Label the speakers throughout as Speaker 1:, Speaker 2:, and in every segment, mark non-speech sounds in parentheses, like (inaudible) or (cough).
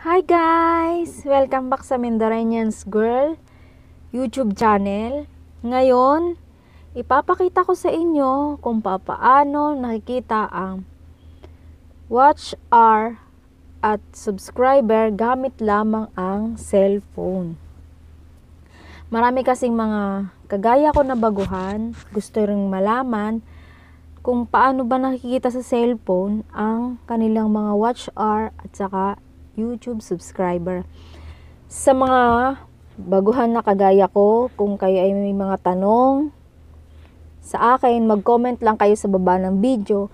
Speaker 1: Hi guys! Welcome back sa Mindaranians Girl YouTube channel. Ngayon, ipapakita ko sa inyo kung paano nakikita ang watch hour at subscriber gamit lamang ang cellphone. Marami kasing mga kagaya ko na baguhan, gusto ring malaman kung paano ba nakikita sa cellphone ang kanilang mga watch hour at saka YouTube subscriber. Sa mga baguhan na kagaya ko, kung kayo ay may mga tanong sa akin, mag-comment lang kayo sa baba ng video.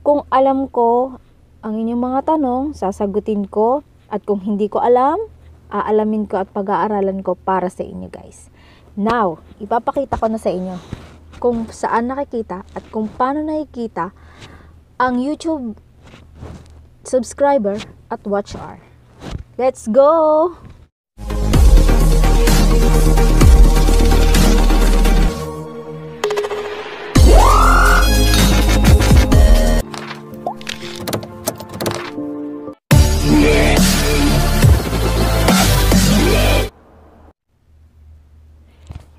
Speaker 1: Kung alam ko ang inyong mga tanong, sasagutin ko. At kung hindi ko alam, aalamin ko at pag-aaralan ko para sa inyo guys. Now, ipapakita ko na sa inyo kung saan nakikita at kung paano nakikita ang YouTube subscriber at watch hour. Let's go!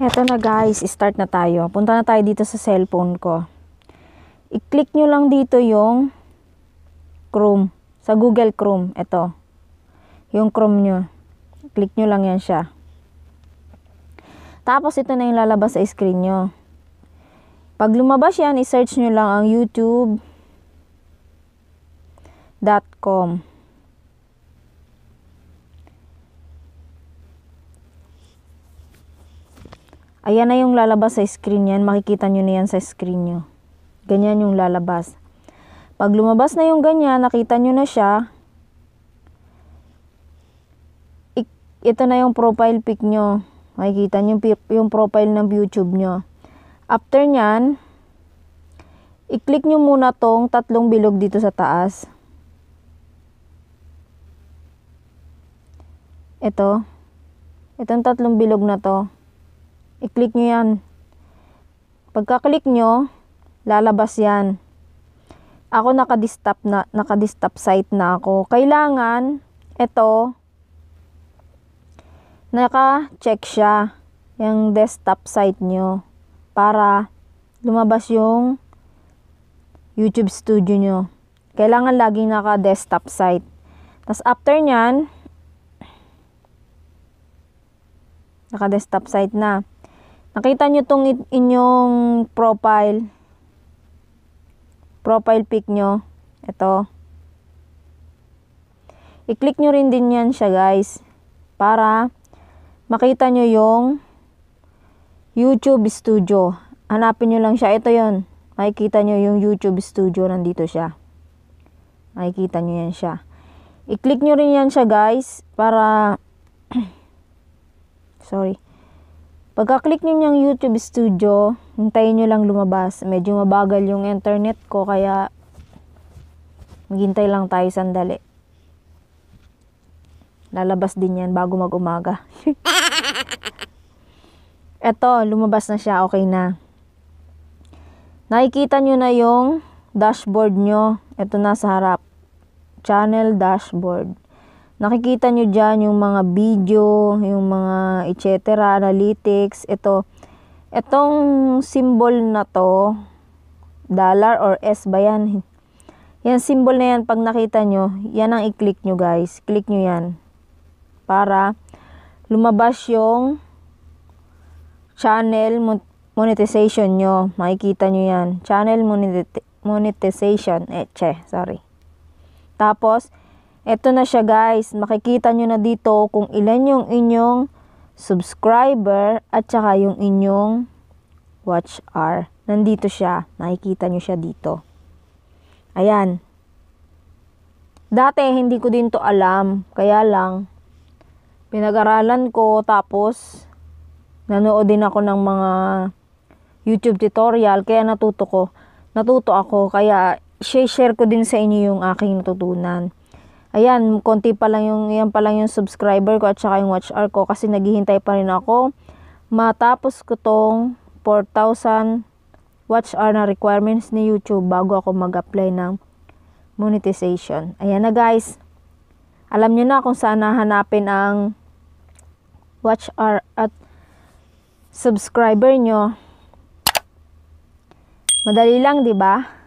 Speaker 1: Eto na guys, start na tayo. Punta na tayo dito sa cellphone ko. I-click nyo lang dito yung Chrome sa Google Chrome. Ito. Yung Chrome nyo. Click nyo lang yan siya. Tapos, ito na yung lalabas sa screen nyo. Pag lumabas yan, i-search nyo lang ang youtube.com. Ayan na yung lalabas sa screen yan. Makikita nyo na yan sa screen nyo. Ganyan yung lalabas. Pag lumabas na yung ganyan, nakita nyo na siya, ito na yung profile pic nyo. Makikita nyo yung, profile ng YouTube nyo. After nyan, i-click nyo muna tong tatlong bilog dito sa taas. Ito. Itong tatlong bilog na to. I-click nyo yan. Pagka-click nyo, lalabas yan ako nakadistop na nakadistop site na ako. Kailangan ito naka-check siya yung desktop site nyo para lumabas yung YouTube Studio nyo. Kailangan laging naka-desktop site. Tapos after nyan, naka-desktop site na. Nakita nyo tong inyong profile profile pic nyo. Ito. I-click nyo rin din yan siya guys. Para makita nyo yung YouTube Studio. Hanapin nyo lang siya. Ito yon Makikita nyo yung YouTube Studio. Nandito siya. Makikita nyo yan siya. I-click nyo rin yan siya guys. Para... (clears throat) Sorry. Pagka-click nyo niyang YouTube Studio, hintayin nyo lang lumabas. Medyo mabagal yung internet ko, kaya maghintay lang tayo sandali. Lalabas din yan bago mag-umaga. (laughs) Eto, lumabas na siya. Okay na. Nakikita nyo na yung dashboard nyo. Ito na sa harap. Channel dashboard. Nakikita nyo dyan yung mga video, yung mga etc. analytics. Ito, itong symbol na to, dollar or S ba yan? Yan symbol na yan, pag nakita nyo, yan ang i-click nyo guys. Click nyo yan. Para lumabas yung channel monetization nyo. Makikita nyo yan. Channel monetization. Eh, sorry. Tapos, ito na siya guys, makikita nyo na dito kung ilan yung inyong subscriber at saka yung inyong watch hour. Nandito siya, nakikita nyo siya dito. Ayan. Dati hindi ko din to alam, kaya lang pinag-aralan ko tapos nanood din ako ng mga YouTube tutorial kaya natuto ko. Natuto ako kaya share ko din sa inyo yung aking natutunan. Ayan, konti pa lang yung, yan pa lang yung subscriber ko at saka yung watch hour ko kasi naghihintay pa rin ako matapos ko tong 4,000 watch hour na requirements ni YouTube bago ako mag-apply ng monetization. Ayan na guys. Alam nyo na kung saan nahanapin ang watch hour at subscriber nyo. Madali lang, di ba?